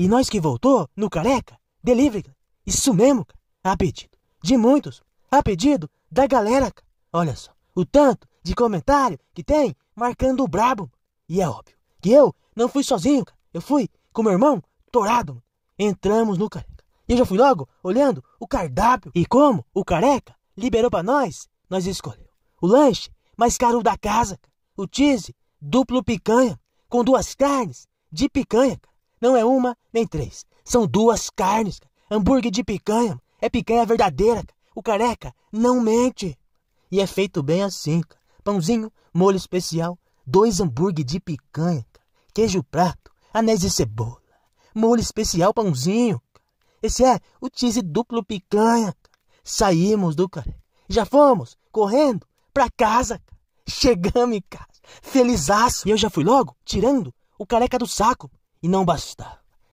E nós que voltou, no careca, delivery. Isso mesmo, cara. A pedido de muitos, a pedido da galera. Cara. Olha só, o tanto de comentário que tem marcando o brabo. E é óbvio que eu não fui sozinho, cara. Eu fui com meu irmão, Torado. Mano. Entramos no careca. E eu já fui logo olhando o cardápio. E como o careca liberou para nós, nós escolheu o lanche mais caro da casa, cara. o cheese duplo picanha, com duas carnes de picanha. Não é uma nem três. São duas carnes. Cara. Hambúrguer de picanha. É picanha verdadeira. Cara. O careca não mente. E é feito bem assim. Cara. Pãozinho, molho especial, dois hambúrguer de picanha, queijo prato, anéis de cebola, molho especial, pãozinho. Esse é o cheese duplo picanha. Saímos do careca. Já fomos correndo pra casa. Chegamos em casa, felizaço. E eu já fui logo tirando o careca do saco e não basta.